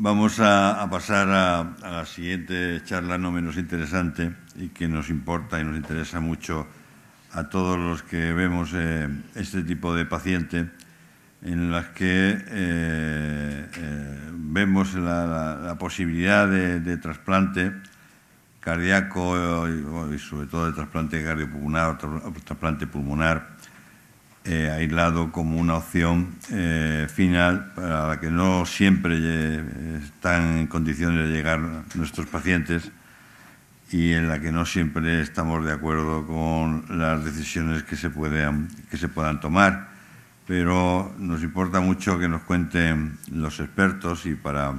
Vamos a, pasar a, la siguiente charla, no menos interesante, y que nos importa y nos interesa mucho a todos los que vemos eh, este tipo de paciente, en las que eh, eh, vemos la, posibilidad de, trasplante cardíaco y, sobre todo de trasplante cardiopulmonar, trasplante pulmonar eh, aislado como una opción eh, final para la que no siempre eh, están en condiciones de llegar nuestros pacientes y en la que no siempre estamos de acuerdo con las decisiones que se, puedan, que se puedan tomar. Pero nos importa mucho que nos cuenten los expertos y para,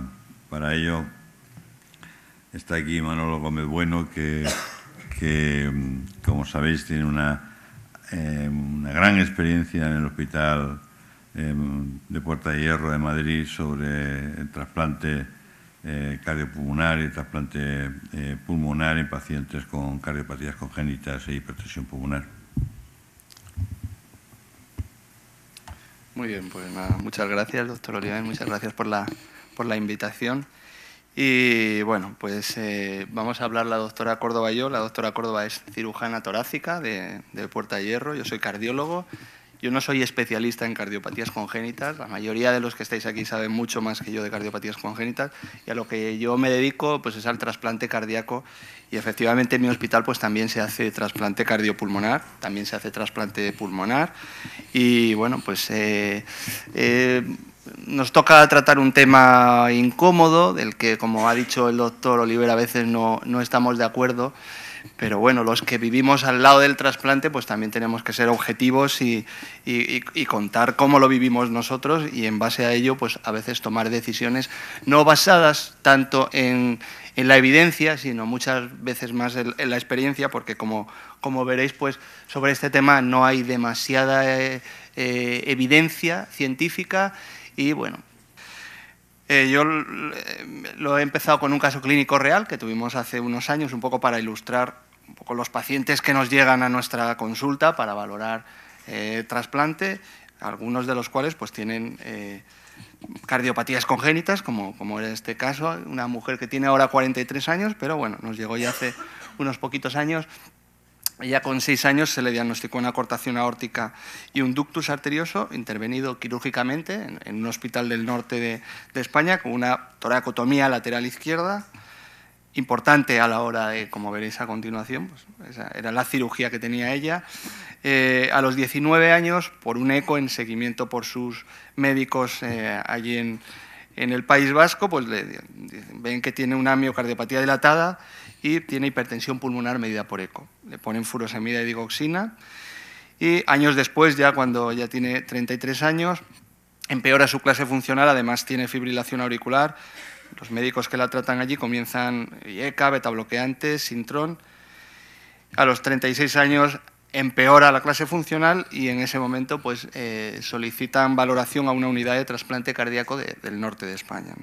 para ello está aquí Manolo Gómez Bueno, que como sabéis tiene una Em, una gran experiencia en el Hospital em, de Puerta de Hierro de Madrid sobre el trasplante eh, cardiopulmonar y trasplante eh, pulmonar en pacientes con cardiopatías congénitas e hipertensión pulmonar. Muy bien, pues nada, muchas gracias, doctor Olivares muchas gracias por la, por la invitación. Y bueno, pues eh, vamos a hablar la doctora Córdoba y yo. La doctora Córdoba es cirujana torácica de, Puerta de Hierro, yo soy cardiólogo. Yo no soy especialista en cardiopatías congénitas, la mayoría de los que estáis aquí saben mucho más que yo de cardiopatías congénitas y a lo que yo me dedico pues es al trasplante cardíaco y efectivamente en mi hospital pues también se hace trasplante cardiopulmonar, también se hace trasplante pulmonar y bueno pues eh, eh, nos toca tratar un tema incómodo, del que, como ha dicho el doctor Oliver, a veces no, estamos de acuerdo, pero bueno, los que vivimos al lado del trasplante, pues también tenemos que ser objetivos y, contar cómo lo vivimos nosotros y en base a ello, pues a veces tomar decisiones no basadas tanto en, la evidencia, sino muchas veces más en, la experiencia, porque como, veréis, pues sobre este tema no hay demasiada eh, eh, evidencia científica y bueno, eh, yo eh, lo he empezado con un caso clínico real que tuvimos hace unos años, un poco para ilustrar un poco los pacientes que nos llegan a nuestra consulta para valorar eh, trasplante, algunos de los cuales pues tienen cardiopatías congénitas, como, como en este caso, una mujer que tiene ahora 43 años, pero bueno, nos llegó ya hace unos poquitos años ella con seis años se le diagnosticó una cortación aórtica y un ductus arterioso intervenido quirúrgicamente en, un hospital del norte de, España con una toracotomía lateral izquierda, importante a la hora de, como veréis a continuación, pues, era la cirugía que tenía ella. Eh, a los 19 años, por un eco en seguimiento por sus médicos eh, allí en, en el País Vasco, pues le, ven que tiene una miocardiopatía dilatada y tiene hipertensión pulmonar medida por eco. Le ponen furosemida y digoxina y años después, ya cuando ya tiene 33 años, empeora su clase funcional, además tiene fibrilación auricular. Los médicos que la tratan allí comienzan IECA, beta bloqueante, Sintron. A los 36 años empeora la clase funcional y en ese momento pues, eh, solicitan valoración a una unidad de trasplante cardíaco del norte de España.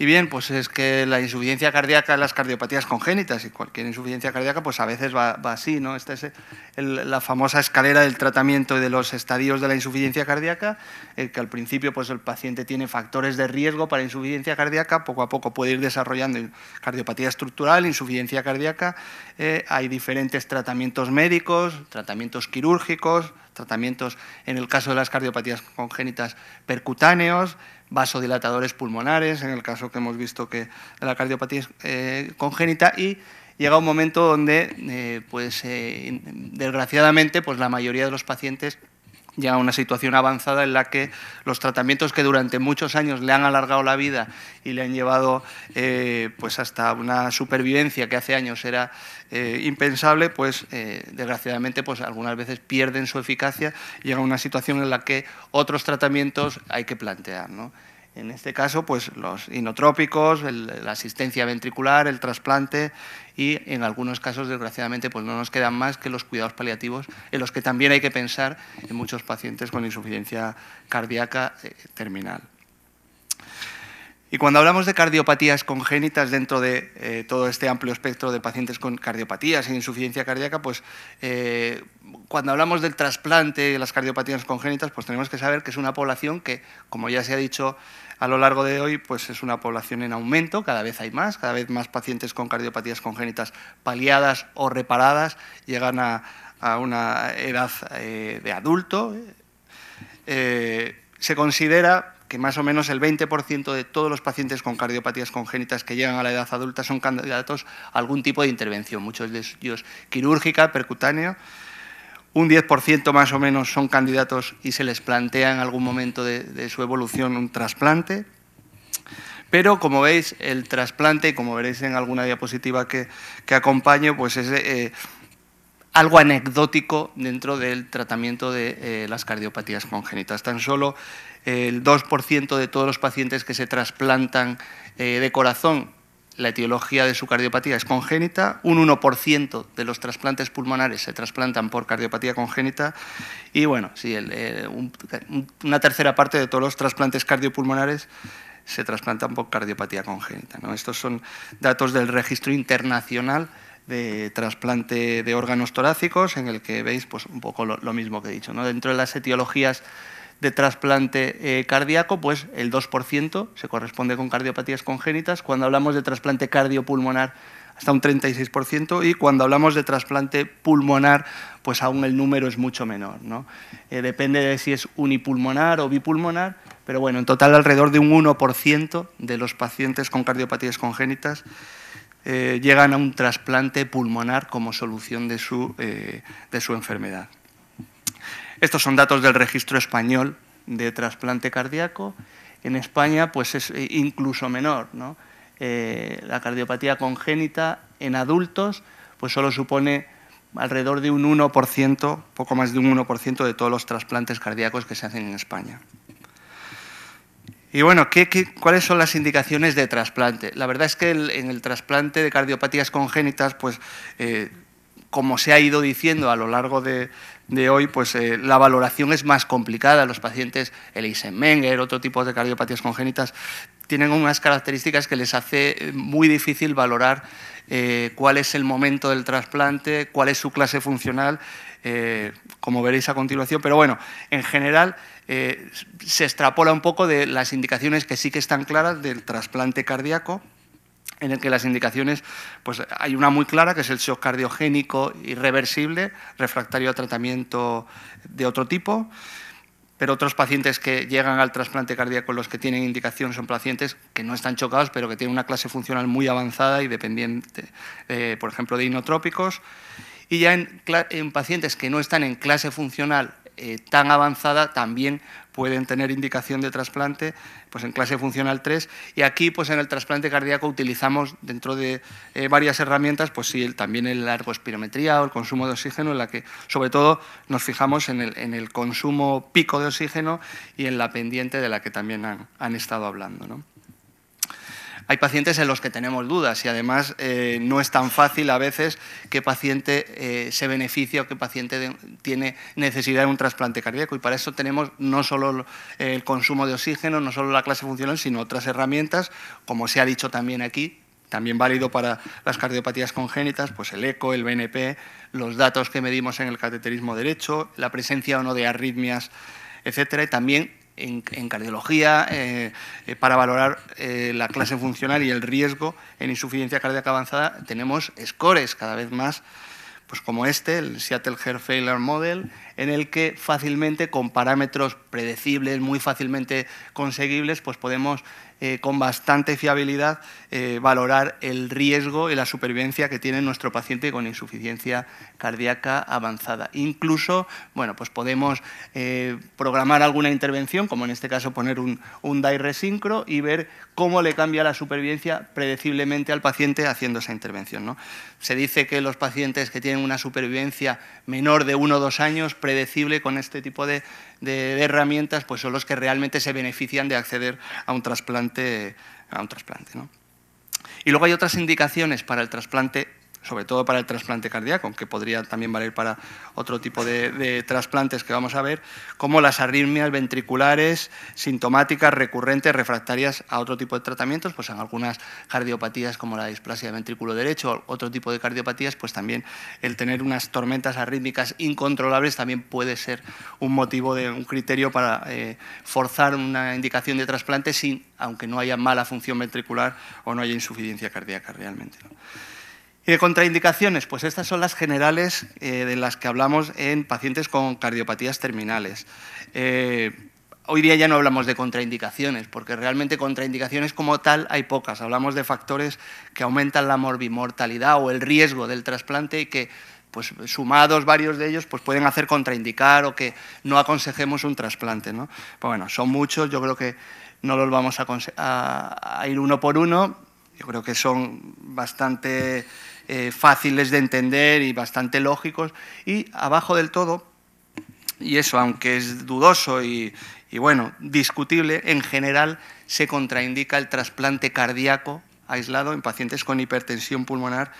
Y bien, pues es que la insuficiencia cardíaca, las cardiopatías congénitas y cualquier insuficiencia cardíaca, pues a veces va, así, ¿no? Esta es eh, la famosa escalera del tratamiento y de los estadios de la insuficiencia cardíaca, que al principio pues el paciente tiene factores de riesgo para insuficiencia cardíaca, poco a poco puede ir desarrollando cardiopatía estructural, insuficiencia cardíaca, eh, hay diferentes tratamientos médicos, tratamientos quirúrgicos, tratamientos, en el caso de las cardiopatías congénitas, percutáneos, vasodilatadores pulmonares, en el caso que hemos visto que la cardiopatía es eh, congénita, y llega un momento donde, eh, pues, eh, desgraciadamente, pues, la mayoría de los pacientes a una situación avanzada en la que los tratamientos que durante muchos años le han alargado la vida y le han llevado eh, pues hasta una supervivencia que hace años era eh, impensable, pues eh, desgraciadamente pues algunas veces pierden su eficacia y llega a una situación en la que otros tratamientos hay que plantear. ¿no? En este caso, pues los inotrópicos, la asistencia ventricular, el trasplante y en algunos casos, desgraciadamente, pues no nos quedan más que los cuidados paliativos, en los que también hay que pensar en muchos pacientes con insuficiencia cardíaca eh, terminal. Y cuando hablamos de cardiopatías congénitas dentro de eh, todo este amplio espectro de pacientes con cardiopatías e insuficiencia cardíaca, pues eh, cuando hablamos del trasplante y las cardiopatías congénitas, pues tenemos que saber que es una población que, como ya se ha dicho a lo largo de hoy pues es una población en aumento, cada vez hay más, cada vez más pacientes con cardiopatías congénitas paliadas o reparadas llegan a, una edad eh, de adulto. Eh, se considera que más o menos el 20% de todos los pacientes con cardiopatías congénitas que llegan a la edad adulta son candidatos a algún tipo de intervención, muchos de ellos quirúrgica, percutánea un 10% más o menos son candidatos y se les plantea en algún momento de, su evolución un trasplante. Pero como veis, el trasplante, como veréis en alguna diapositiva que, que acompaño, pues es eh, algo anecdótico dentro del tratamiento de eh, las cardiopatías congénitas. Tan solo eh, el 2% de todos los pacientes que se trasplantan de corazón la etiología de su cardiopatía es congénita, un 1% de los trasplantes pulmonares se trasplantan por cardiopatía congénita y bueno, sí, eh, una tercera parte de todos los trasplantes cardiopulmonares se trasplantan por cardiopatía congénita. ¿no? Estos son datos del registro internacional de trasplante de órganos torácicos en el que veis pues, un poco lo, mismo que he dicho. ¿no? Dentro de las etiologías de trasplante eh, cardíaco, pues el 2% se corresponde con cardiopatías congénitas. Cuando hablamos de trasplante cardiopulmonar, hasta un 36%, y cuando hablamos de trasplante pulmonar, pues aún el número es mucho menor. Eh, depende de si es unipulmonar o bipulmonar, pero bueno, en total alrededor de un 1% de los pacientes con cardiopatías congénitas eh, llegan a un trasplante pulmonar como solución de de su enfermedad. Estos son datos del registro español de trasplante cardíaco. En España, pues es eh, incluso menor. Eh, la cardiopatía congénita en adultos, pues solo supone alrededor de un 1%, poco más de un 1% de todos los trasplantes cardíacos que se hacen en España. Y bueno, cuáles son las indicaciones de trasplante? La verdad es que en el trasplante de cardiopatías congénitas, pues eh, como se ha ido diciendo a lo largo de, de hoy, pues eh, la valoración es más complicada. Los pacientes, el Eisenmenger, otro tipo de cardiopatías congénitas, tienen unas características que les hace eh, muy difícil valorar eh, cuál es el momento del trasplante, cuál es su clase funcional, como veréis a continuación. Pero bueno, en general se extrapola un poco de las indicaciones que sí que están claras del trasplante cardíaco en el que las indicaciones, pues hay una muy clara, que es el shock cardiogénico irreversible, refractario a tratamiento de otro tipo, pero otros pacientes que llegan al trasplante cardíaco, los que tienen indicación, son pacientes que no están chocados, pero que tienen una clase funcional muy avanzada y dependiente, eh, por ejemplo, de inotrópicos. Y ya en, pacientes que no están en clase funcional eh, tan avanzada, también pueden tener indicación de trasplante pues en clase funcional 3 y aquí pues en el trasplante cardíaco utilizamos dentro de eh, varias herramientas pues sí, el, también el o el consumo de oxígeno en la que sobre todo nos fijamos en el, en el consumo pico de oxígeno y en la pendiente de la que también han, han estado hablando. ¿no? Hay pacientes en los que tenemos dudas y además eh, no es tan fácil a veces qué paciente eh, se beneficia o qué paciente tiene necesidad de un trasplante cardíaco. Y para eso tenemos no solo el consumo de oxígeno, no solo la clase funcional, sino otras herramientas, como se ha dicho también aquí, también válido para las cardiopatías congénitas, pues el ECO, el BNP, los datos que medimos en el cateterismo derecho, la presencia o no de arritmias, etcétera, y también en, cardiología eh, para valorar eh, la clase funcional y el riesgo en insuficiencia cardíaca avanzada, tenemos scores cada vez más, pues como este, el Seattle Heart Failure Model, en el que fácilmente, con parámetros predecibles, muy fácilmente conseguibles, pues podemos eh, con bastante fiabilidad eh, valorar el riesgo y la supervivencia que tiene nuestro paciente con insuficiencia cardíaca avanzada. Incluso, bueno, pues podemos eh, programar alguna intervención, como en este caso poner un, un DAI resincro y ver cómo le cambia la supervivencia predeciblemente al paciente haciendo esa intervención. Se dice que los pacientes que tienen una supervivencia menor de uno o dos años predecible con este tipo de, herramientas, pues son los que realmente se benefician de acceder a un trasplante. A un trasplante Y luego hay otras indicaciones para el trasplante sobre todo para el trasplante cardíaco, aunque podría también valer para otro tipo de, trasplantes que vamos a ver, como las arritmias ventriculares sintomáticas, recurrentes, refractarias a otro tipo de tratamientos, pues en algunas cardiopatías como la displasia de ventrículo derecho, otro tipo de cardiopatías, pues también el tener unas tormentas arrítmicas incontrolables también puede ser un motivo de un criterio para eh, forzar una indicación de trasplante sin, aunque no haya mala función ventricular o no haya insuficiencia cardíaca realmente. ¿Y contraindicaciones? Pues estas son las generales eh, de las que hablamos en pacientes con cardiopatías terminales. Eh, hoy día ya no hablamos de contraindicaciones, porque realmente contraindicaciones como tal hay pocas. Hablamos de factores que aumentan la morbimortalidad o el riesgo del trasplante y que, pues, sumados varios de ellos, pues pueden hacer contraindicar o que no aconsejemos un trasplante. ¿no? Pues bueno, son muchos, yo creo que no los vamos a ir uno por uno. Yo creo que son bastante eh, fáciles de entender y bastante lógicos. Y abajo del todo, y eso aunque es dudoso y, y bueno, discutible, en general se contraindica el trasplante cardíaco aislado en pacientes con hipertensión pulmonar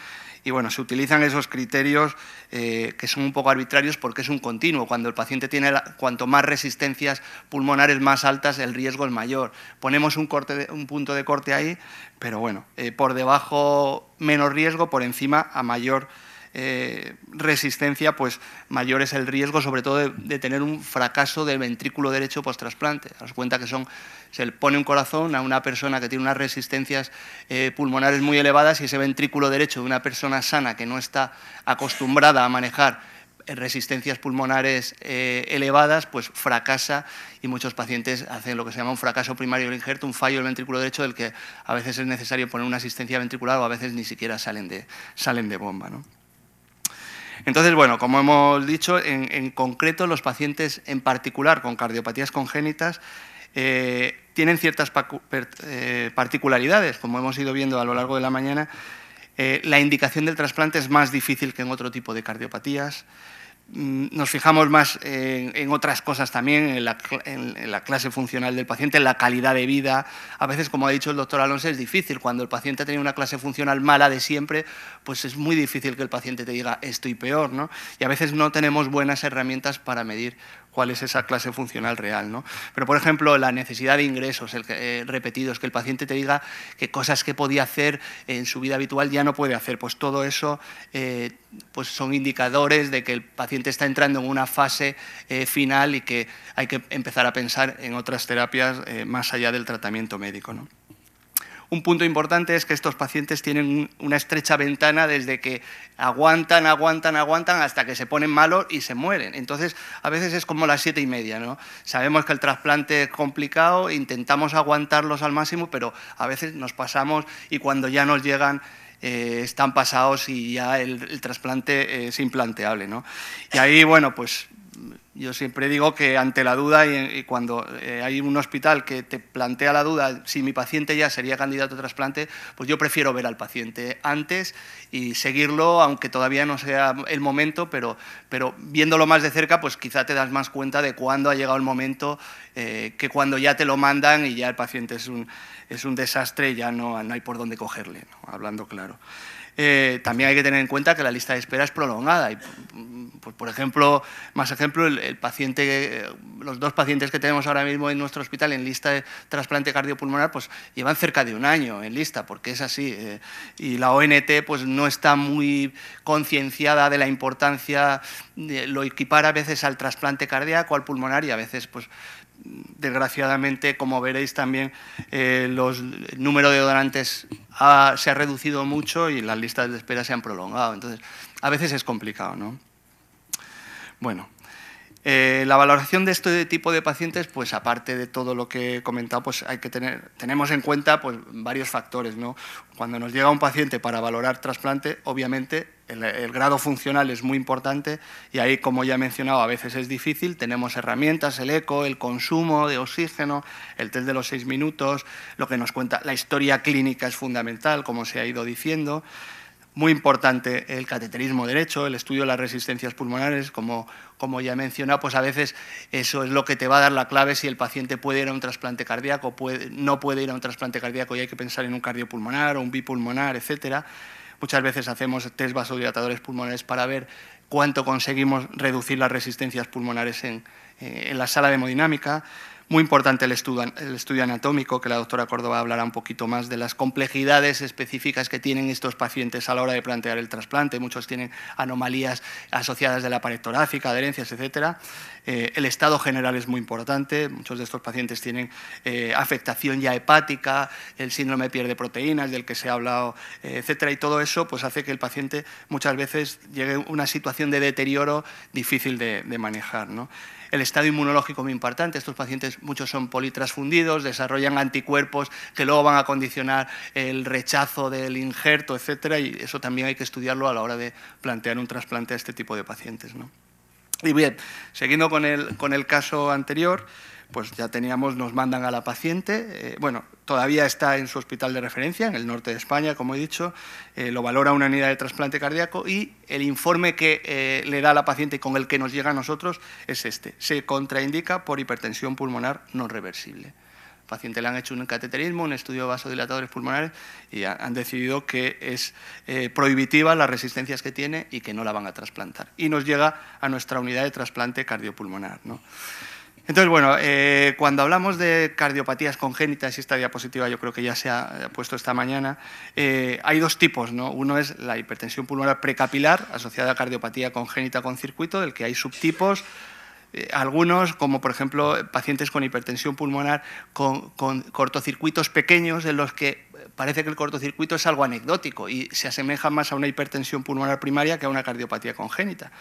y bueno, se utilizan esos criterios eh, que son un poco arbitrarios porque es un continuo. Cuando el paciente tiene cuanto más resistencias pulmonares más altas, el riesgo es mayor. Ponemos un, corte un punto de corte ahí, pero bueno, eh, por debajo menos riesgo, por encima a mayor riesgo eh, resistencia, pues mayor es el riesgo, sobre todo de, tener un fracaso del ventrículo derecho post-trasplante. cuenta que son, se le pone un corazón a una persona que tiene unas resistencias eh, pulmonares muy elevadas y ese ventrículo derecho de una persona sana que no está acostumbrada a manejar eh, resistencias pulmonares elevadas, pues fracasa y muchos pacientes hacen lo que se llama un fracaso primario del injerto, un fallo del ventrículo derecho del que a veces es necesario poner una asistencia ventricular o a veces ni siquiera salen de, salen de bomba. ¿no? Entonces, bueno, como hemos dicho, en, concreto los pacientes en particular con cardiopatías congénitas eh, tienen ciertas eh, particularidades, como hemos ido viendo a lo largo de la mañana. Eh, la indicación del trasplante es más difícil que en otro tipo de cardiopatías. Mm, nos fijamos más en, otras cosas también, en la, la clase funcional del paciente, en la calidad de vida. A veces, como ha dicho el doctor Alonso, es difícil. Cuando el paciente tiene una clase funcional mala de siempre, pues es muy difícil que el paciente te diga estoy peor. ¿no? Y a veces no tenemos buenas herramientas para medir cuál es esa clase funcional real. ¿no? Pero, por ejemplo, la necesidad de ingresos eh, repetidos, que el paciente te diga que cosas que podía hacer en su vida habitual ya no puede hacer, pues todo eso eh, pues son indicadores de que el paciente está entrando en una fase eh, final y que hay que empezar a pensar en otras terapias más allá del tratamiento médico. ¿no? Un punto importante es que estos pacientes tienen una estrecha ventana desde que aguantan, aguantan, aguantan hasta que se ponen malos y se mueren. Entonces, a veces es como las siete y media, ¿no? Sabemos que el trasplante es complicado, intentamos aguantarlos al máximo, pero a veces nos pasamos y cuando ya nos llegan eh, están pasados y ya el, el trasplante es implanteable. ¿no? Y ahí, bueno, pues yo siempre digo que ante la duda y, cuando eh, hay un hospital que te plantea la duda si mi paciente ya sería candidato a trasplante, pues yo prefiero ver al paciente antes y seguirlo, aunque todavía no sea el momento, pero, pero viéndolo más de cerca, pues quizá te das más cuenta de cuándo ha llegado el momento eh, que cuando ya te lo mandan y ya el paciente es un, es un desastre y ya no, no hay por dónde cogerle, hablando claro. Eh, también hay que tener en cuenta que la lista de espera es prolongada. Y, pues, por ejemplo, más ejemplo, el, paciente, eh, los dos pacientes que tenemos ahora mismo en nuestro hospital en lista de trasplante cardiopulmonar, pues llevan cerca de un año en lista, porque es así. Eh, y la ONT pues, no está muy concienciada de la importancia, de, lo equipar a veces al trasplante cardíaco, al pulmonar, y a veces pues, desgraciadamente, como veréis también, eh, los, el número de donantes se ha reducido mucho y las listas de espera se han prolongado. Entonces, a veces es complicado, ¿no? Bueno, eh, la valoración de este tipo de pacientes, pues aparte de todo lo que he comentado, pues hay que tener, tenemos en cuenta pues, varios factores, ¿no? Cuando nos llega un paciente para valorar trasplante, obviamente el, grado funcional es muy importante y ahí, como ya he mencionado, a veces es difícil. Tenemos herramientas, el eco, el consumo de oxígeno, el test de los seis minutos, lo que nos cuenta la historia clínica es fundamental, como se ha ido diciendo. Muy importante el cateterismo derecho, el estudio de las resistencias pulmonares, como, ya he mencionado, pues a veces eso es lo que te va a dar la clave si el paciente puede ir a un trasplante cardíaco, puede, no puede ir a un trasplante cardíaco y hay que pensar en un cardiopulmonar o un bipulmonar, etcétera Muchas veces hacemos test vasodilatadores pulmonares para ver cuánto conseguimos reducir las resistencias pulmonares en, eh, la sala de hemodinámica. Muy importante el estudio, el estudio, anatómico, que la doctora Córdoba hablará un poquito más de las complejidades específicas que tienen estos pacientes a la hora de plantear el trasplante. Muchos tienen anomalías asociadas de la pared adherencias, etcétera. Eh, el estado general es muy importante, muchos de estos pacientes tienen eh, afectación ya hepática, el síndrome de pierde proteínas del que se ha hablado, eh, etcétera, y todo eso pues, hace que el paciente muchas veces llegue a una situación de deterioro difícil de, manejar. el estado inmunológico es muy importante. Estos pacientes, muchos son politransfundidos, desarrollan anticuerpos que luego van a condicionar el rechazo del injerto, etcétera, y eso también hay que estudiarlo a la hora de plantear un trasplante a este tipo de pacientes. Y bien, siguiendo con el, con el caso anterior, pues ya teníamos, nos mandan a la paciente, eh, bueno, todavía está en su hospital de referencia, en el norte de España, como he dicho, eh, lo valora una unidad de trasplante cardíaco y el informe que eh, le da a la paciente y con el que nos llega a nosotros es este, se contraindica por hipertensión pulmonar no reversible paciente le han hecho un cateterismo, un estudio de vasodilatadores pulmonares y han decidido que es eh, prohibitiva las resistencias que tiene y que no la van a trasplantar. Y nos llega a nuestra unidad de trasplante cardiopulmonar. Entonces, bueno, eh, cuando hablamos de cardiopatías congénitas, y esta diapositiva yo creo que ya se ha puesto esta mañana, eh, hay dos tipos, Uno es la hipertensión pulmonar precapilar, asociada a cardiopatía congénita con circuito, del que hay subtipos, eh, algunos, como por ejemplo eh, pacientes con hipertensión pulmonar, con, con cortocircuitos pequeños en los que eh, parece que el cortocircuito es algo anecdótico y se asemeja más a una hipertensión pulmonar primaria que a una cardiopatía congénita.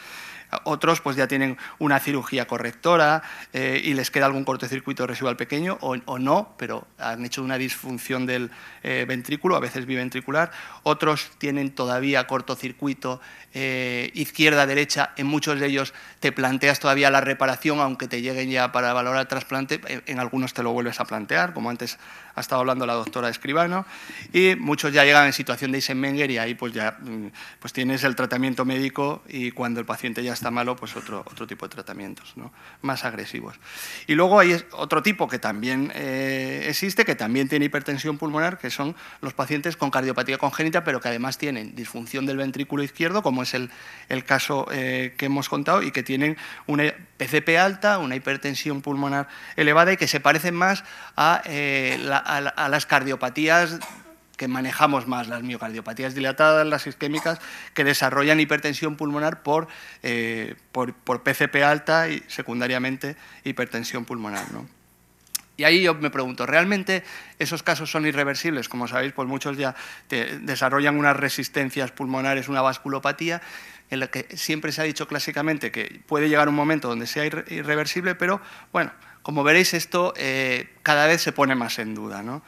Otros pues ya tienen una cirugía correctora eh, y les queda algún cortocircuito residual pequeño o, no, pero han hecho una disfunción del eh, ventrículo, a veces biventricular. Otros tienen todavía cortocircuito eh, izquierda-derecha. En muchos de ellos te planteas todavía la reparación, aunque te lleguen ya para valorar el trasplante. En, algunos te lo vuelves a plantear, como antes ha estado hablando la doctora Escribano. Y muchos ya llegan en situación de Eisenmenger y ahí pues ya mm, pues tienes el tratamiento médico y cuando el paciente ya está malo, pues otro, otro tipo de tratamientos ¿no? más agresivos. Y luego hay otro tipo que también eh, existe, que también tiene hipertensión pulmonar, que son los pacientes con cardiopatía congénita, pero que además tienen disfunción del ventrículo izquierdo, como es el, caso eh, que hemos contado, y que tienen una PCP alta, una hipertensión pulmonar elevada y que se parecen más a eh, las cardiopatías que manejamos más las miocardiopatías dilatadas, las isquémicas, que desarrollan hipertensión pulmonar por, eh, PCP alta y secundariamente hipertensión pulmonar. ¿no? Y ahí yo me pregunto, ¿realmente esos casos son irreversibles? Como sabéis, pues muchos ya desarrollan unas resistencias pulmonares, una vasculopatía, en la que siempre se ha dicho clásicamente que puede llegar un momento donde sea irreversible, pero bueno, como veréis esto eh, cada vez se pone más en duda. ¿no?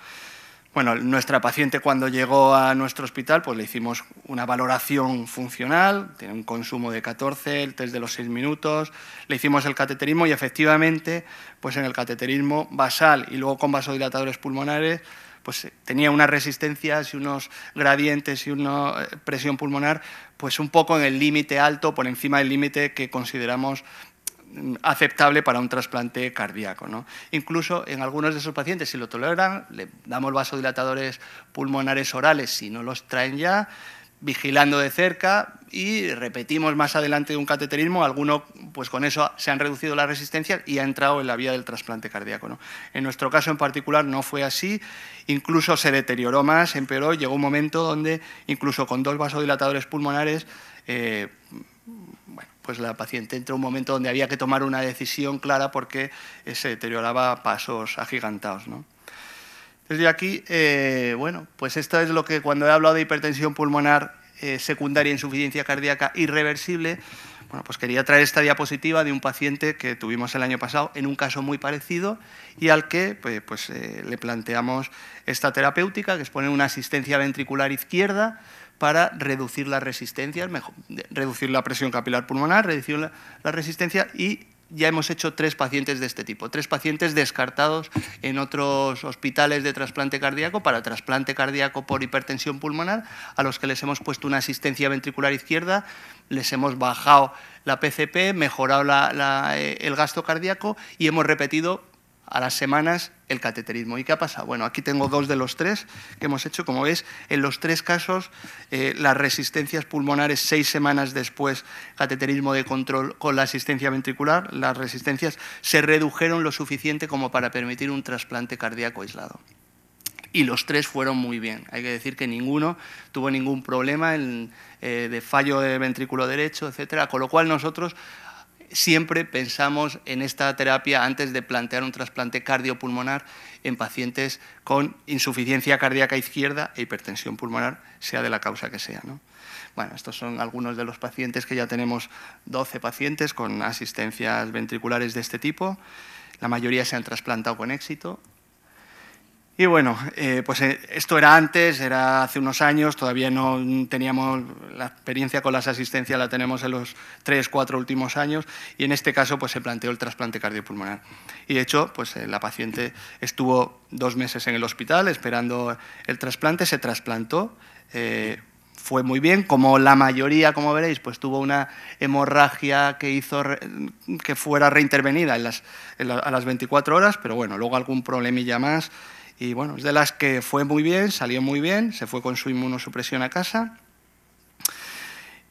Bueno, nuestra paciente cuando llegó a nuestro hospital, pues le hicimos una valoración funcional, tiene un consumo de 14, el test de los 6 minutos, le hicimos el cateterismo y efectivamente, pues en el cateterismo basal y luego con vasodilatadores pulmonares, pues tenía unas resistencias y unos gradientes y una eh, presión pulmonar, pues un poco en el límite alto, por encima del límite que consideramos aceptable para un trasplante cardíaco. ¿no? Incluso en algunos de esos pacientes, si lo toleran, le damos vasodilatadores pulmonares orales, si no los traen ya, vigilando de cerca y repetimos más adelante un cateterismo, alguno pues con eso se han reducido las resistencias y ha entrado en la vía del trasplante cardíaco. ¿no? En nuestro caso en particular no fue así, incluso se deterioró más, empeoró, llegó un momento donde incluso con dos vasodilatadores pulmonares eh, bueno, pues la paciente entró un momento donde había que tomar una decisión clara porque se deterioraba a pasos agigantados. ¿no? Entonces aquí, eh, bueno, pues esto es lo que cuando he hablado de hipertensión pulmonar eh, secundaria, insuficiencia cardíaca irreversible, bueno, pues quería traer esta diapositiva de un paciente que tuvimos el año pasado en un caso muy parecido y al que pues, eh, le planteamos esta terapéutica, que es poner una asistencia ventricular izquierda para reducir la resistencia, reducir la presión capilar pulmonar, reducir la, resistencia y ya hemos hecho tres pacientes de este tipo, tres pacientes descartados en otros hospitales de trasplante cardíaco para trasplante cardíaco por hipertensión pulmonar, a los que les hemos puesto una asistencia ventricular izquierda, les hemos bajado la PCP, mejorado eh, el gasto cardíaco y hemos repetido a las semanas el cateterismo. ¿Y qué ha pasado? Bueno, aquí tengo dos de los tres que hemos hecho. Como veis, en los tres casos, eh, las resistencias pulmonares seis semanas después, cateterismo de control con la asistencia ventricular, las resistencias se redujeron lo suficiente como para permitir un trasplante cardíaco aislado y los tres fueron muy bien. Hay que decir que ninguno tuvo ningún problema eh, de fallo de ventrículo derecho, etcétera. Con lo cual nosotros siempre pensamos en esta terapia antes de plantear un trasplante cardiopulmonar en pacientes con insuficiencia cardíaca izquierda e hipertensión pulmonar, sea de la causa que sea. Bueno, estos son algunos de los pacientes que ya tenemos 12 pacientes con asistencias ventriculares de este tipo. La mayoría se han trasplantado con éxito y bueno, eh, pues eh, esto era antes, era hace unos años, todavía no teníamos la experiencia con las asistencias, la tenemos en los tres, cuatro últimos años, y en este caso pues se planteó el trasplante cardiopulmonar. Y de hecho, pues eh, la paciente estuvo dos meses en el hospital esperando el trasplante, se trasplantó, fue muy bien, como la mayoría, como veréis, pues tuvo una hemorragia que hizo que fuera reintervenida en las, a las 24 horas, pero bueno, luego algún problemilla más y bueno, es de las que fue muy bien, salió muy bien, se fue con su inmunosupresión a casa.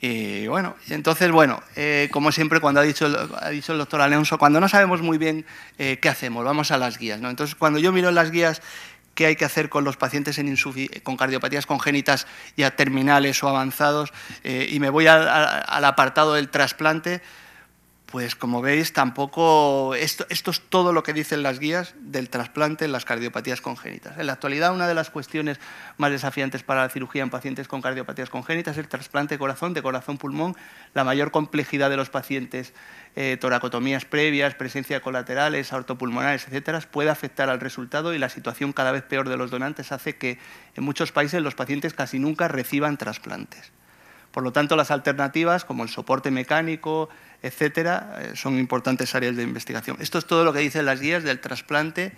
Y bueno, entonces, bueno, eh, como siempre, cuando ha dicho, ha dicho el doctor Alonso, cuando no sabemos muy bien eh, qué hacemos, vamos a las guías. ¿no? Entonces, cuando yo miro las guías qué hay que hacer con los pacientes en con cardiopatías congénitas ya terminales o avanzados, eh, y me voy al apartado del trasplante, pues como veis, tampoco. Esto, es todo lo que dicen las guías del trasplante en las cardiopatías congénitas. En la actualidad, una de las cuestiones más desafiantes para la cirugía en pacientes con cardiopatías congénitas es el trasplante de corazón, de corazón-pulmón, la mayor complejidad de los pacientes, eh, toracotomías previas, presencia colaterales, aortopulmonares, etcétera, puede afectar al resultado y la situación cada vez peor de los donantes hace que en muchos países los pacientes casi nunca reciban trasplantes. Por lo tanto, las alternativas como el soporte mecánico, etcétera, eh, son importantes áreas de investigación. Esto es todo lo que dicen las guías del trasplante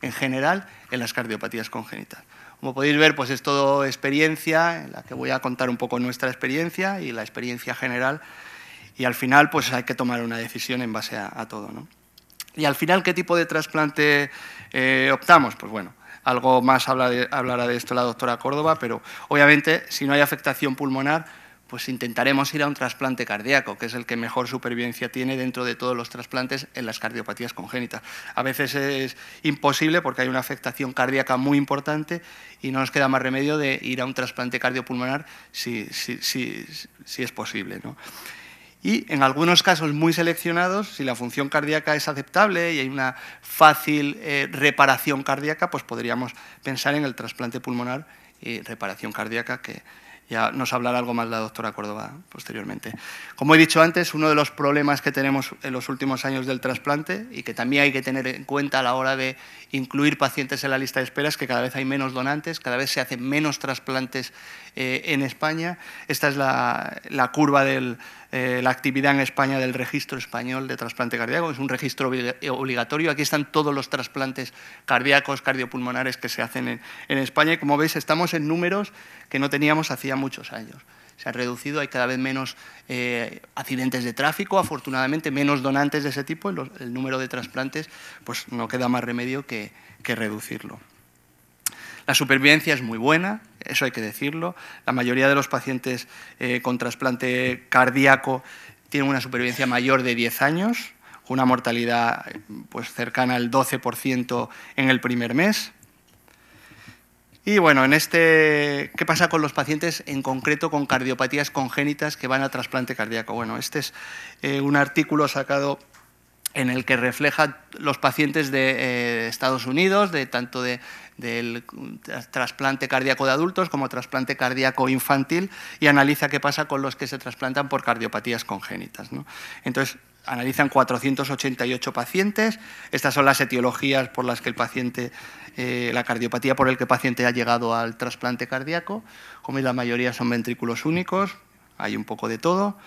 en general en las cardiopatías congénitas. Como podéis ver, pues es todo experiencia, en la que voy a contar un poco nuestra experiencia y la experiencia general. Y al final, pues hay que tomar una decisión en base a, todo. Y al final, ¿qué tipo de trasplante eh, optamos? Pues bueno, algo más hablará de esto la doctora Córdoba, pero obviamente, si no hay afectación pulmonar, pues intentaremos ir a un trasplante cardíaco, que es el que mejor supervivencia tiene dentro de todos los trasplantes en las cardiopatías congénitas. A veces es imposible porque hay una afectación cardíaca muy importante y no nos queda más remedio de ir a un trasplante cardiopulmonar si, es posible. Y en algunos casos muy seleccionados, si la función cardíaca es aceptable y hay una fácil eh, reparación cardíaca, pues podríamos pensar en el trasplante pulmonar y reparación cardíaca que ya nos hablará algo más la doctora Córdoba posteriormente. Como he dicho antes, uno de los problemas que tenemos en los últimos años del trasplante y que también hay que tener en cuenta a la hora de incluir pacientes en la lista de espera es que cada vez hay menos donantes, cada vez se hacen menos trasplantes eh, en España. Esta es la curva del, eh, la actividad en España del registro español de trasplante cardíaco. Es un registro eh, obligatorio. Aquí están todos los trasplantes cardíacos, cardiopulmonares que se hacen en, España. Y como veis, estamos en números que no teníamos hacía muchos años se ha reducido, hay cada vez menos eh, accidentes de tráfico, afortunadamente menos donantes de ese tipo, el, el número de trasplantes, pues no queda más remedio que reducirlo. La supervivencia es muy buena, eso hay que decirlo. La mayoría de los pacientes eh, con trasplante cardíaco tienen una supervivencia mayor de 10 años, una mortalidad pues, cercana al 12% en el primer mes. Y bueno, en este, ¿qué pasa con los pacientes en concreto con cardiopatías congénitas que van a trasplante cardíaco? Bueno, este es eh, un artículo sacado en el que refleja los pacientes de eh, Estados Unidos, de tanto del trasplante cardíaco de adultos como trasplante cardíaco infantil, y analiza qué pasa con los que se trasplantan por cardiopatías congénitas. Entonces, analizan 488 pacientes. Estas son las etiologías por las que el paciente, eh, la cardiopatía por el que el paciente ha llegado al trasplante cardíaco. Como la mayoría son ventrículos únicos, hay un poco de todo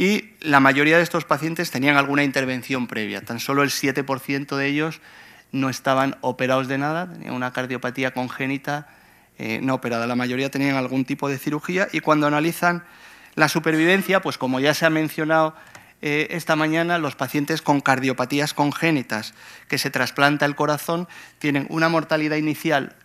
y la mayoría de estos pacientes tenían alguna intervención previa. Tan solo el 7% de ellos no estaban operados de nada, tenían una cardiopatía congénita eh, no operada. La mayoría tenían algún tipo de cirugía y cuando analizan la supervivencia, pues como ya se ha mencionado eh, esta mañana, los pacientes con cardiopatías congénitas que se trasplanta el corazón tienen una mortalidad inicial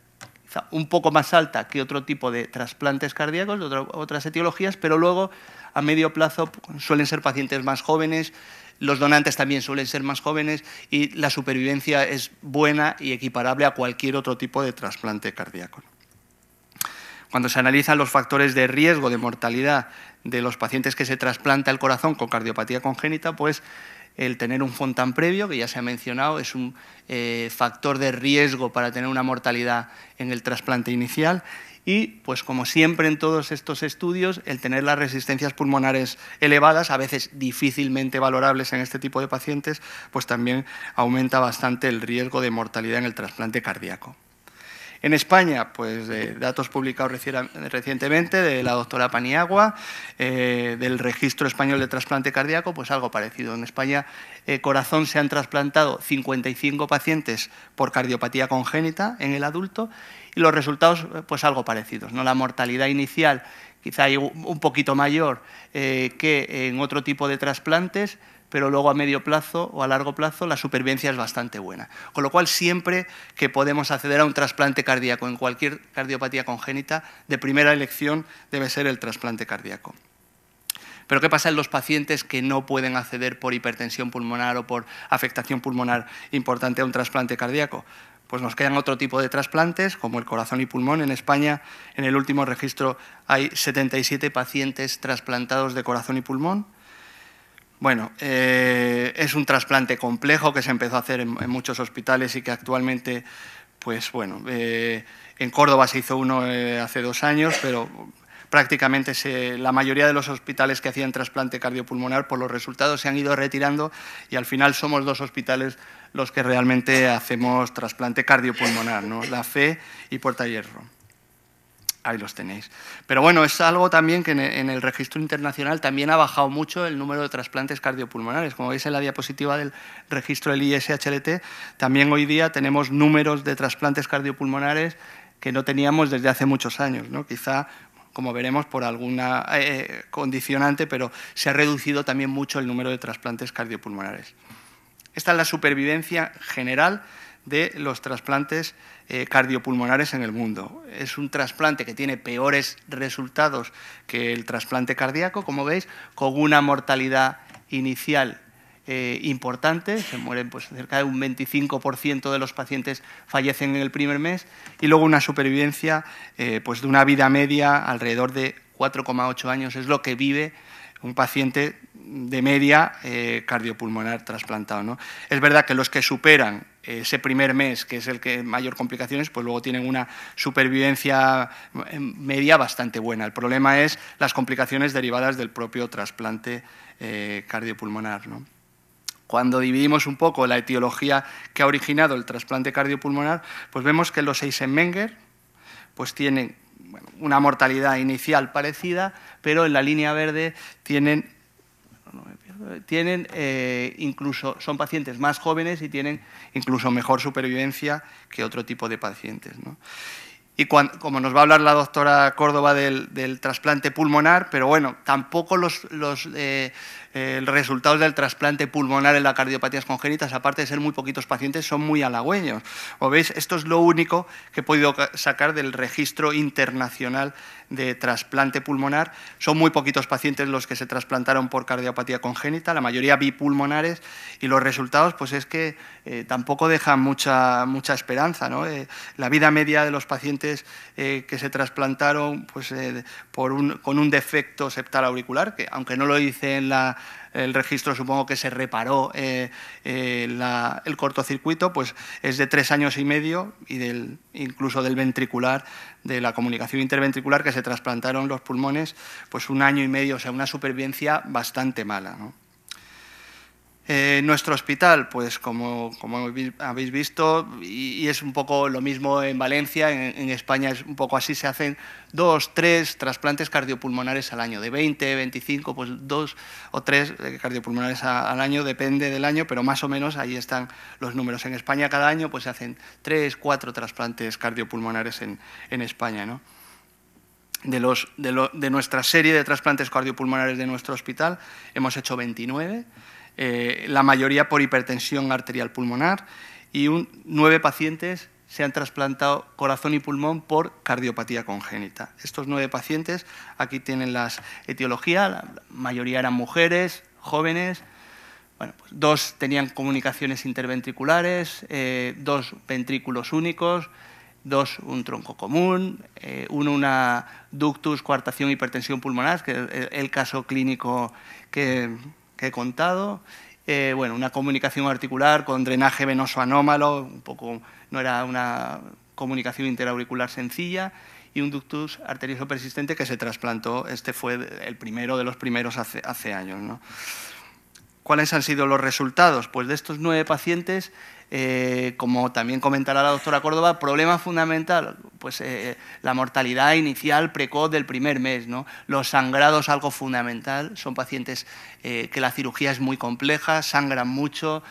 un poco más alta que otro tipo de trasplantes cardíacos, de otras etiologías, pero luego a medio plazo suelen ser pacientes más jóvenes, los donantes también suelen ser más jóvenes y la supervivencia es buena y equiparable a cualquier otro tipo de trasplante cardíaco. Cuando se analizan los factores de riesgo de mortalidad de los pacientes que se trasplanta el corazón con cardiopatía congénita, pues el tener un Fontan previo, que ya se ha mencionado, es un eh, factor de riesgo para tener una mortalidad en el trasplante inicial y, pues como siempre en todos estos estudios, el tener las resistencias pulmonares elevadas, a veces difícilmente valorables en este tipo de pacientes, pues también aumenta bastante el riesgo de mortalidad en el trasplante cardíaco. En España, pues datos publicados recientemente de la doctora Paniagua, eh, del Registro Español de Trasplante Cardíaco, pues algo parecido. En España, eh, corazón se han trasplantado 55 pacientes por cardiopatía congénita en el adulto y los resultados eh, pues algo parecidos. ¿no? La mortalidad inicial quizá un poquito mayor eh, que en otro tipo de trasplantes, pero luego a medio plazo o a largo plazo la supervivencia es bastante buena. Con lo cual, siempre que podemos acceder a un trasplante cardíaco en cualquier cardiopatía congénita, de primera elección debe ser el trasplante cardíaco. Pero ¿qué pasa en los pacientes que no pueden acceder por hipertensión pulmonar o por afectación pulmonar importante a un trasplante cardíaco? pues nos quedan otro tipo de trasplantes, como el corazón y pulmón. En España, en el último registro, hay 77 pacientes trasplantados de corazón y pulmón. Bueno, eh, es un trasplante complejo que se empezó a hacer en, muchos hospitales y que actualmente, pues bueno, eh, en Córdoba se hizo uno eh, hace dos años, pero prácticamente la mayoría de los hospitales que hacían trasplante cardiopulmonar por los resultados se han ido retirando y al final somos dos hospitales los que realmente hacemos trasplante cardiopulmonar, ¿no? la fe y puerta hierro. Ahí los tenéis. Pero bueno, es algo también que e, en el registro internacional también ha bajado mucho el número de trasplantes cardiopulmonares. Como veis en la diapositiva del registro del ISHLT, también hoy día tenemos números de trasplantes cardiopulmonares que no teníamos desde hace muchos años. Quizá como veremos, por alguna eh, eh, condicionante, pero se ha reducido también mucho el número de trasplantes cardiopulmonares. Esta es la supervivencia general de los trasplantes eh, cardiopulmonares en el mundo. Es un trasplante que tiene peores resultados que el trasplante cardíaco, como veis, con una mortalidad inicial eh, importante, se mueren pues, cerca de un 25% de los pacientes fallecen en el primer mes, y luego una supervivencia eh, pues, de una vida media alrededor de 4,8 años, es lo que vive un paciente de media eh, cardiopulmonar trasplantado. ¿no? Es verdad que los que superan eh, ese primer mes, que es el que mayor complicaciones, pues luego tienen una supervivencia eh, media bastante buena. El problema es las complicaciones derivadas del propio trasplante cardiopulmonar. Cuando dividimos un poco la etiología que ha originado el trasplante cardiopulmonar, pues vemos que los Eisenmenger pues tienen una mortalidad inicial parecida, pero en la línea verde tienen tienen eh, incluso, son pacientes más jóvenes y tienen incluso mejor supervivencia que otro tipo de pacientes. Y como nos va a hablar la doctora Córdoba del, trasplante pulmonar, pero bueno, tampoco los, eh, el resultado del trasplante pulmonar en las cardiopatías congénitas, aparte de ser muy poquitos pacientes, son muy halagüeños. Como veis? Esto es lo único que he podido sacar del registro internacional de trasplante pulmonar. Son muy poquitos pacientes los que se trasplantaron por cardiopatía congénita, la mayoría bipulmonares, y los resultados pues es que eh, tampoco dejan mucha, mucha esperanza. Eh, la vida media de los pacientes eh, que se trasplantaron pues, con un defecto septal auricular, que aunque no lo dice en la, el registro supongo que se reparó eh, eh, el cortocircuito, pues es de tres años y medio y del, incluso del ventricular, de la comunicación interventricular que se trasplantaron los pulmones, pues un año y medio, o sea, una supervivencia bastante mala. Eh, nuestro hospital, pues como, habéis visto, y, es un poco lo mismo en Valencia, en, España es un poco así, se hacen dos, tres trasplantes cardiopulmonares al año, de 20, 25, pues dos o tres eh, cardiopulmonares al año, depende del año, pero más o menos ahí están los números. En España cada año pues se hacen tres, cuatro trasplantes cardiopulmonares en, España, ¿no? De, los, de, de nuestra serie de trasplantes cardiopulmonares de nuestro hospital hemos hecho 29 eh, la mayoría por hipertensión arterial pulmonar y nueve pacientes se han trasplantado corazón y pulmón por cardiopatía congénita. Estos nueve pacientes, aquí tienen las etiología, la mayoría eran mujeres, jóvenes, pues dos tenían comunicaciones interventriculares, eh, dos ventrículos únicos, dos un tronco común, eh, uno una ductus, coartación, hipertensión pulmonar, que es el caso clínico que que he contado. Eh, bueno, una comunicación articular con drenaje venoso anómalo, un poco, no era una comunicación interauricular sencilla, y un ductus arterioso persistente que se trasplantó. Este fue el primero de los primeros hace, hace años. ¿no? ¿Cuáles han sido los resultados? Pues de estos nueve pacientes, eh, como también comentará la doctora Córdoba, problema fundamental, pues eh, la mortalidad inicial precoz del primer mes, ¿no? Los sangrados, algo fundamental, son pacientes eh, que la cirugía es muy compleja, sangran mucho,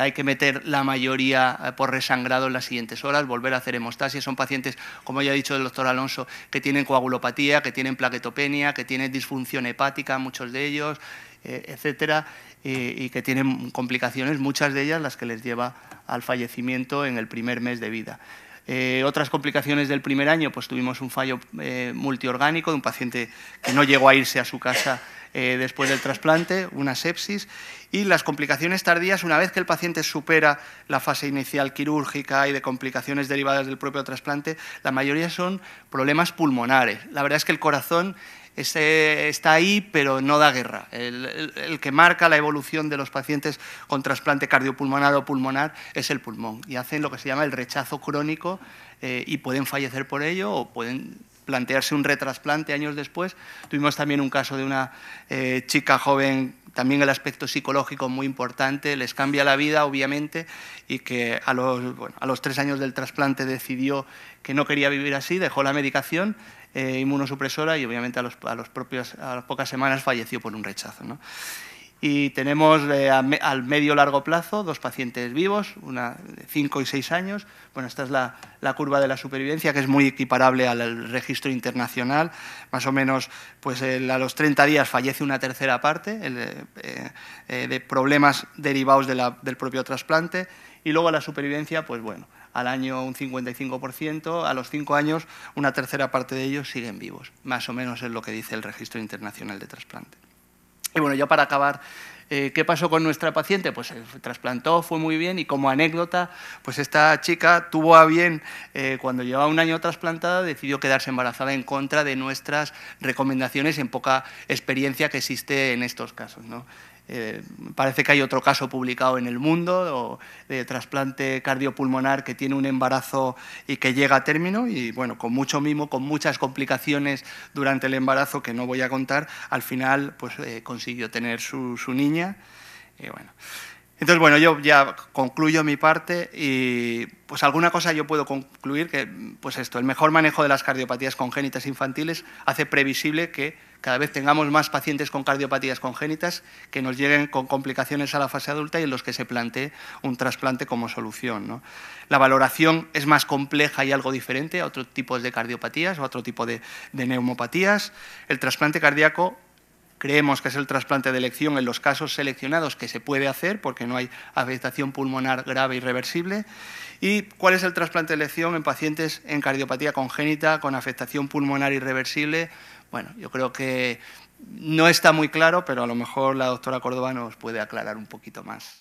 hay que meter la mayoría por resangrado en las siguientes horas, volver a hacer hemostasia. Son pacientes, como ya ha dicho el doctor Alonso, que tienen coagulopatía, que tienen plaquetopenia, que tienen disfunción hepática, muchos de ellos, eh, etcétera, y, que tienen complicaciones, muchas de ellas las que les lleva al fallecimiento en el primer mes de vida. Eh, otras complicaciones del primer año, pues tuvimos un fallo eh, multiorgánico de un paciente que no llegó a irse a su casa después del trasplante, una sepsis. Y las complicaciones tardías, una vez que el paciente supera la fase inicial quirúrgica y de complicaciones derivadas del propio trasplante, la mayoría son problemas pulmonares. La verdad es que el corazón está ahí, pero no da guerra. El, que marca la evolución de los pacientes con trasplante cardiopulmonar o pulmonar es el pulmón y hacen lo que se llama el rechazo crónico eh, y pueden fallecer por ello o pueden plantearse un retrasplante años después. Tuvimos también un caso de una eh, chica joven, también el aspecto psicológico muy importante, les cambia la vida, obviamente, y que a los tres años del trasplante decidió que no quería vivir así, dejó la medicación, eh, inmunosupresora y obviamente a, los, propios, a las pocas semanas falleció por un rechazo. Y tenemos eh, al medio-largo plazo dos pacientes vivos, una de 5 y seis años. Bueno, esta es la, curva de la supervivencia, que es muy equiparable al, registro internacional. Más o menos, pues a los 30 días fallece una tercera parte eh, de problemas derivados del propio trasplante. Y luego la supervivencia, pues bueno, al año un 55%, a los cinco años una tercera parte de ellos siguen vivos. Más o menos es lo que dice el Registro Internacional de Trasplante. Y bueno, ya para acabar, eh, ¿qué pasó con nuestra paciente? Pues se trasplantó, fue muy bien y como anécdota, pues esta chica tuvo a bien, eh, cuando llevaba un año trasplantada, decidió quedarse embarazada en contra de nuestras recomendaciones en poca experiencia que existe en estos casos. ¿no? Eh, parece que hay otro caso publicado en el mundo de trasplante cardiopulmonar que tiene un embarazo y que llega a término y bueno, con mucho mimo, con muchas complicaciones durante el embarazo que no voy a contar, al final pues eh, consiguió tener su, niña. Entonces, bueno, yo ya concluyo mi parte y pues alguna cosa yo puedo concluir que, pues esto, el mejor manejo de las cardiopatías congénitas infantiles hace previsible que cada vez tengamos más pacientes con cardiopatías congénitas que nos lleguen con complicaciones a la fase adulta y en los que se plantee un trasplante como solución. La valoración es más compleja y algo diferente a otros tipos de cardiopatías o a otro tipo de, de neumopatías. El trasplante cardíaco creemos que es el trasplante de elección en los casos seleccionados que se puede hacer porque no hay afectación pulmonar grave irreversible. ¿Y cuál es el trasplante de elección en pacientes en cardiopatía congénita con afectación pulmonar irreversible? Bueno, yo creo que no está muy claro, pero a lo mejor la doctora Córdoba nos puede aclarar un poquito más.